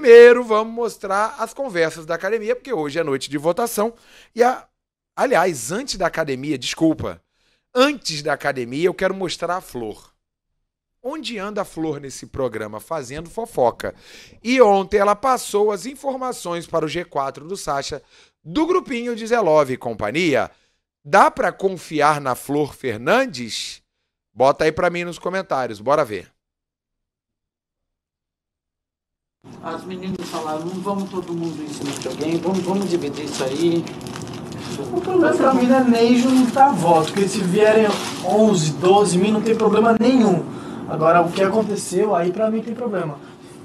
Primeiro, vamos mostrar as conversas da academia, porque hoje é noite de votação. E, a... aliás, antes da academia, desculpa, antes da academia, eu quero mostrar a flor. Onde anda a flor nesse programa? Fazendo fofoca. E ontem ela passou as informações para o G4 do Sacha, do grupinho de Zelove e companhia. Dá para confiar na Flor Fernandes? Bota aí para mim nos comentários, bora ver. As meninas falaram, não vamos todo mundo isso no alguém, vamos, vamos dividir isso aí. O problema pra mim é Neijo é não tá voto, porque se vierem 11, 12 mil não tem problema nenhum. Agora, o que aconteceu, aí pra mim tem problema.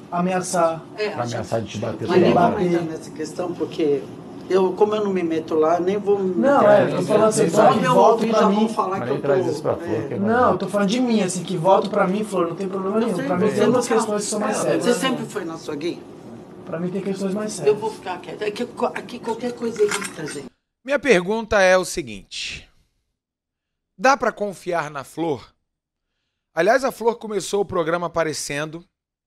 Ameaçar. É, ameaçar de te bater. Mas nem bater. nessa questão, porque eu, como eu não me meto lá, nem vou Não, é, eu tô falando assim, só que volto, já mim. falar que eu tô... Pra flor, é. é não, eu tô falando de mim, assim, que volta pra mim, Flor, não tem problema nenhum. Pra mim tem umas questões que são mais sérias. Você sempre foi na sua gay? Pra mim tem questões mais sérias. Eu vou ficar quieto. É aqui, aqui qualquer coisa é irrita, gente. Minha pergunta é o seguinte. Dá para confiar na Flor? Aliás, a Flor começou o programa aparecendo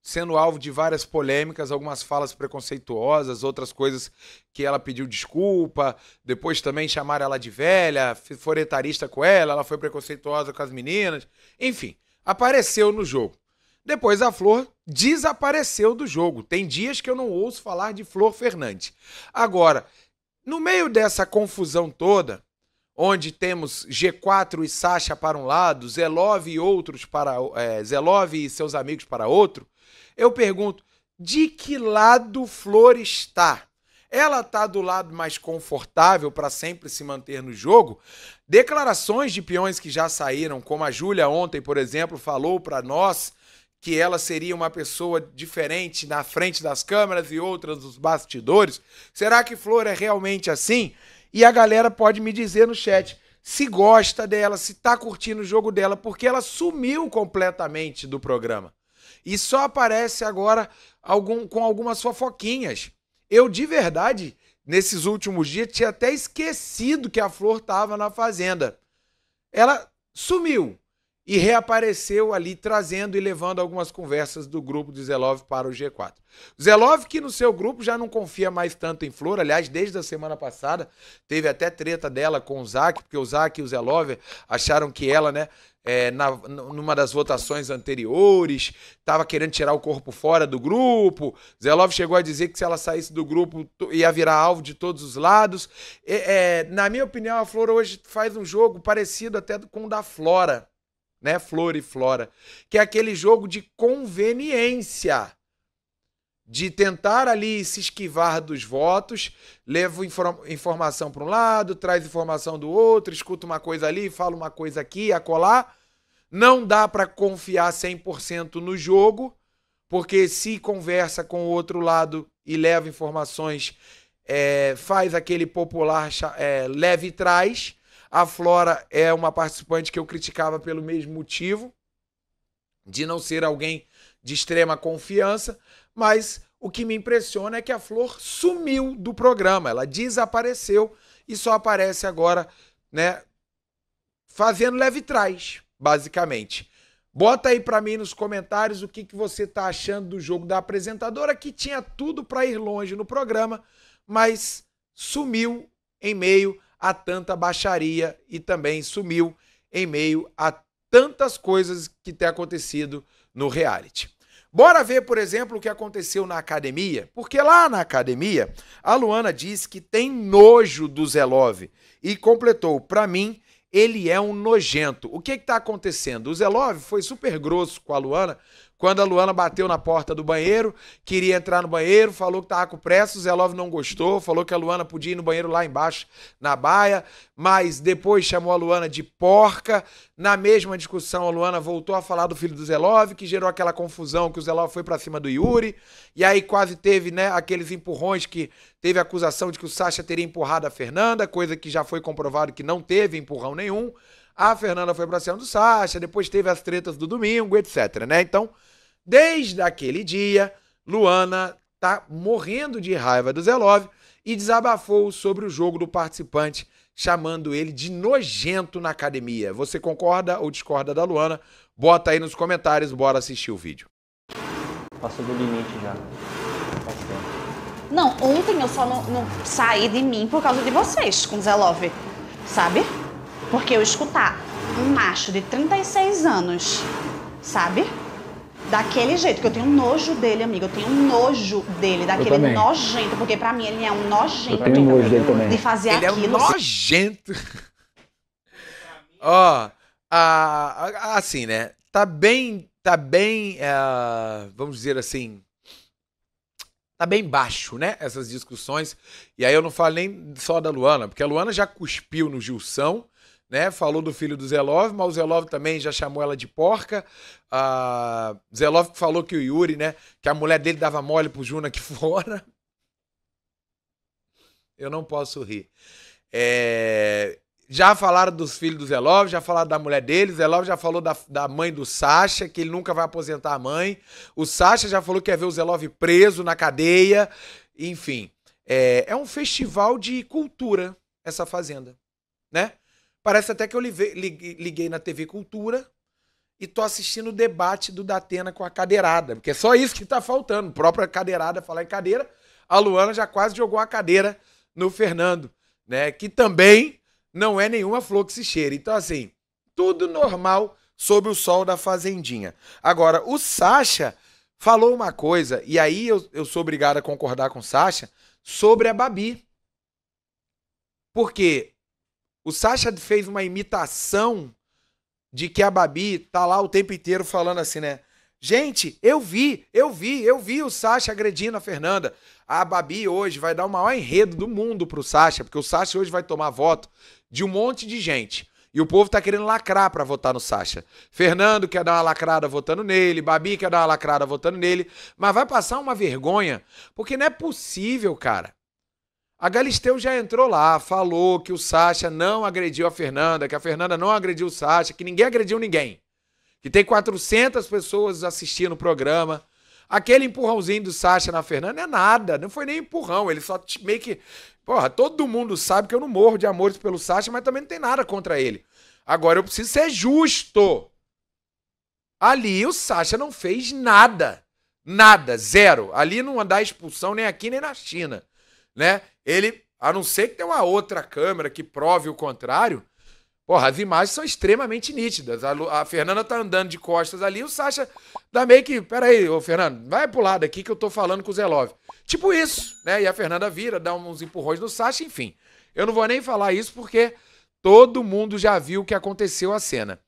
sendo alvo de várias polêmicas, algumas falas preconceituosas, outras coisas que ela pediu desculpa, depois também chamaram ela de velha, foretarista com ela, ela foi preconceituosa com as meninas, enfim, apareceu no jogo. Depois a Flor desapareceu do jogo. Tem dias que eu não ouço falar de Flor Fernandes. Agora, no meio dessa confusão toda, onde temos G4 e Sasha para um lado, Zelov e outros para é, Zelov e seus amigos para outro, eu pergunto: de que lado Flor está? Ela está do lado mais confortável para sempre se manter no jogo? Declarações de peões que já saíram, como a Júlia ontem, por exemplo, falou para nós que ela seria uma pessoa diferente na frente das câmeras e outras nos bastidores. Será que Flor é realmente assim? E a galera pode me dizer no chat se gosta dela, se está curtindo o jogo dela, porque ela sumiu completamente do programa. E só aparece agora algum, com algumas fofoquinhas. Eu, de verdade, nesses últimos dias, tinha até esquecido que a Flor estava na fazenda. Ela sumiu e reapareceu ali trazendo e levando algumas conversas do grupo do Zelov para o G4. Zelov que no seu grupo já não confia mais tanto em Flor, aliás, desde a semana passada teve até treta dela com o Zac, porque o Zac e o Zelov acharam que ela, né, é, na, numa das votações anteriores, estava querendo tirar o corpo fora do grupo. Zelov chegou a dizer que se ela saísse do grupo ia virar alvo de todos os lados. É, é, na minha opinião, a Flor hoje faz um jogo parecido até com o da Flora, né? Flor e Flora, que é aquele jogo de conveniência de tentar ali se esquivar dos votos, leva inform informação para um lado, traz informação do outro, escuta uma coisa ali, fala uma coisa aqui, acolá. Não dá para confiar 100% no jogo, porque se conversa com o outro lado e leva informações, é, faz aquele popular é, leve e traz. A Flora é uma participante que eu criticava pelo mesmo motivo, de não ser alguém de extrema confiança, mas o que me impressiona é que a Flor sumiu do programa, ela desapareceu e só aparece agora, né, fazendo leve trás, basicamente. Bota aí para mim nos comentários o que, que você tá achando do jogo da apresentadora que tinha tudo para ir longe no programa, mas sumiu em meio a tanta baixaria e também sumiu em meio a tantas coisas que tem acontecido no reality. Bora ver, por exemplo, o que aconteceu na academia. Porque lá na academia, a Luana disse que tem nojo do Zelov e completou: para mim, ele é um nojento. O que está acontecendo? O Zelov foi super grosso com a Luana quando a Luana bateu na porta do banheiro, queria entrar no banheiro, falou que estava com pressa, o Zé Love não gostou, falou que a Luana podia ir no banheiro lá embaixo, na baia, mas depois chamou a Luana de porca. Na mesma discussão, a Luana voltou a falar do filho do Zé Love, que gerou aquela confusão que o Zé Love foi para cima do Yuri, e aí quase teve né, aqueles empurrões que teve a acusação de que o Sasha teria empurrado a Fernanda, coisa que já foi comprovado que não teve empurrão nenhum. A Fernanda foi pra cima do Sacha, depois teve as tretas do domingo, etc, né? Então, desde aquele dia, Luana tá morrendo de raiva do Zelov e desabafou sobre o jogo do participante, chamando ele de nojento na academia. Você concorda ou discorda da Luana? Bota aí nos comentários, bora assistir o vídeo. Passou do limite já. Não, ontem eu só não, não saí de mim por causa de vocês com o Zelov, sabe? Porque eu escutar um macho de 36 anos, sabe? Daquele jeito, que eu tenho nojo dele, amigo. Eu tenho nojo dele, daquele nojento. Porque pra mim ele é um nojento. Eu tenho nojo dele também. De fazer ele aquilo. É um nojento. Ó, oh, ah, assim, né? Tá bem, tá bem, eh, vamos dizer assim, tá bem baixo, né? Essas discussões. E aí eu não falo nem só da Luana, porque a Luana já cuspiu no Gilson né? Falou do filho do Zelov, mas o Zelov também já chamou ela de porca. Ah, Zelov falou que o Yuri, né? Que a mulher dele dava mole pro Juna aqui fora. Eu não posso rir. É, já falaram dos filhos do Zelov, já falaram da mulher dele, Zelov já falou da, da mãe do Sasha, que ele nunca vai aposentar a mãe. O Sasha já falou que quer ver o Zelov preso na cadeia. Enfim, é, é um festival de cultura essa fazenda, né? Parece até que eu liguei na TV Cultura e tô assistindo o debate do Datena com a cadeirada, porque é só isso que tá faltando. Própria cadeirada falar em cadeira, a Luana já quase jogou a cadeira no Fernando, né? Que também não é nenhuma flor que se cheira. Então assim, tudo normal sob o sol da fazendinha. Agora, o Sacha falou uma coisa, e aí eu, eu sou obrigado a concordar com o Sacha, sobre a Babi. Porque o Sasha fez uma imitação de que a Babi tá lá o tempo inteiro falando assim, né? Gente, eu vi, eu vi, eu vi o Sasha agredindo a Fernanda. A Babi hoje vai dar o maior enredo do mundo pro Sasha, porque o Sasha hoje vai tomar voto de um monte de gente. E o povo tá querendo lacrar para votar no Sasha. Fernando quer dar uma lacrada votando nele, Babi quer dar uma lacrada votando nele, mas vai passar uma vergonha, porque não é possível, cara. A Galisteu já entrou lá, falou que o Sacha não agrediu a Fernanda, que a Fernanda não agrediu o Sacha, que ninguém agrediu ninguém. Que tem 400 pessoas assistindo o programa. Aquele empurrãozinho do Sacha na Fernanda é nada, não foi nem empurrão, ele só meio que. Porra, todo mundo sabe que eu não morro de amores pelo Sacha, mas também não tem nada contra ele. Agora eu preciso ser justo. Ali o Sacha não fez nada. Nada, zero. Ali não dá expulsão nem aqui nem na China né? Ele, a não ser que tenha uma outra câmera que prove o contrário, porra, as imagens são extremamente nítidas. A, a Fernanda tá andando de costas ali, o Sacha dá meio que, peraí, ô Fernando, vai pro lado aqui que eu tô falando com o Zelov. Tipo isso, né? E a Fernanda vira, dá uns empurrões no Sacha, enfim. Eu não vou nem falar isso porque todo mundo já viu o que aconteceu a cena.